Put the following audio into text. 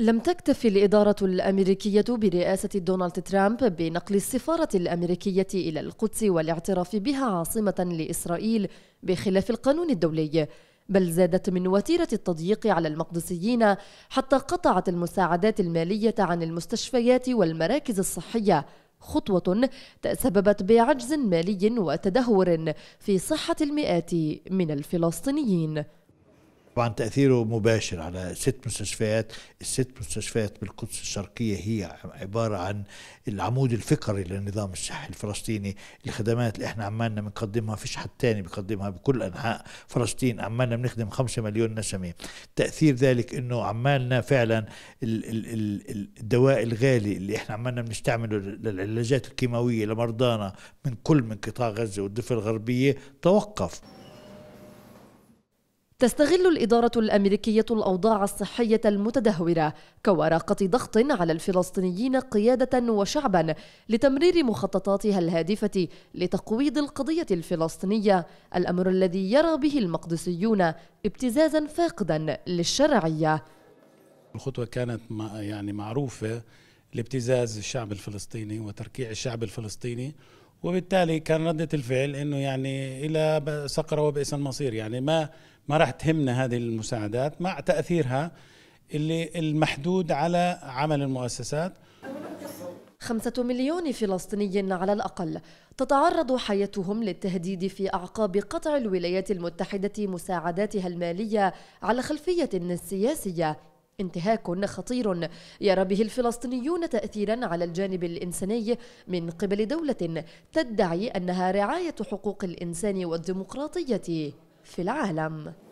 لم تكتف الإدارة الأمريكية برئاسة دونالد ترامب بنقل السفارة الأمريكية إلى القدس والاعتراف بها عاصمة لإسرائيل بخلاف القانون الدولي بل زادت من وتيرة التضييق على المقدسيين حتى قطعت المساعدات المالية عن المستشفيات والمراكز الصحية خطوة تسببت بعجز مالي وتدهور في صحة المئات من الفلسطينيين طبعا تاثيره مباشر على ست مستشفيات الست مستشفيات بالقدس الشرقيه هي عباره عن العمود الفقري للنظام الصحي الفلسطيني الخدمات اللي احنا عمالنا بنقدمها فيش حد تاني بيقدمها بكل انحاء فلسطين عمالنا بنخدم خمسة مليون نسمه تاثير ذلك انه عمالنا فعلا الدواء الغالي اللي احنا عمالنا بنستعمله للعلاجات الكيماويه لمرضانا من كل من قطاع غزه والضفه الغربيه توقف تستغل الإدارة الأمريكية الأوضاع الصحية المتدهورة كورقة ضغط على الفلسطينيين قيادة وشعبا لتمرير مخططاتها الهادفة لتقويض القضية الفلسطينية الأمر الذي يرى به المقدسيون ابتزازا فاقدا للشرعية الخطوة كانت يعني معروفة لابتزاز الشعب الفلسطيني وتركيع الشعب الفلسطيني وبالتالي كان ردة الفعل انه يعني الى سقر وبئس المصير يعني ما ما راح تهمنا هذه المساعدات مع تاثيرها اللي المحدود على عمل المؤسسات خمسة مليون فلسطيني على الأقل تتعرض حياتهم للتهديد في أعقاب قطع الولايات المتحدة مساعداتها المالية على خلفية سياسية انتهاك خطير يرى به الفلسطينيون تأثيرا على الجانب الإنساني من قبل دولة تدعي أنها رعاية حقوق الإنسان والديمقراطية في العالم